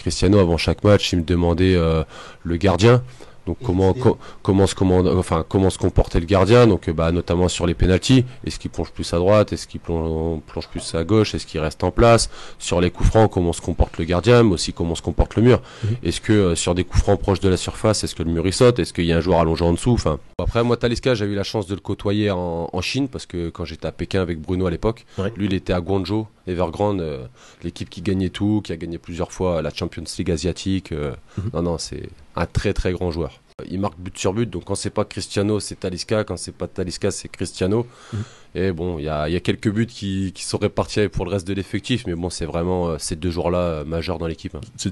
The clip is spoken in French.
Cristiano avant chaque match, il me demandait euh, le gardien. Donc comment comment se enfin comment se comportait le gardien donc euh, bah notamment sur les pénalties est-ce qu'il plonge plus à droite est-ce qu'il plonge, plus à gauche est-ce qu'il reste en place sur les coups francs comment se comporte le gardien mais aussi comment se comporte le mur mhm. est-ce que euh, sur des coups francs proches de la surface est-ce que le mur il saute est-ce qu'il y a un joueur allongé en dessous après moi Talisca j'ai eu la chance de le côtoyer en, Chine parce que quand j'étais à Pékin avec Bruno à l'époque lui il était à Guangzhou Evergrande, euh, l'équipe qui gagnait tout, qui a gagné plusieurs fois la Champions League asiatique. Euh, mhm. Non, non, c'est un très très grand joueur. Il marque but sur but, donc quand c'est pas Cristiano, c'est Talisca. Quand c'est pas Talisca, c'est Cristiano. Mhm. Et bon, il y a, quelques buts qui, sont répartis pour le reste de l'effectif, mais bon, c'est vraiment euh, ces deux joueurs-là majeurs dans l'équipe. Hein.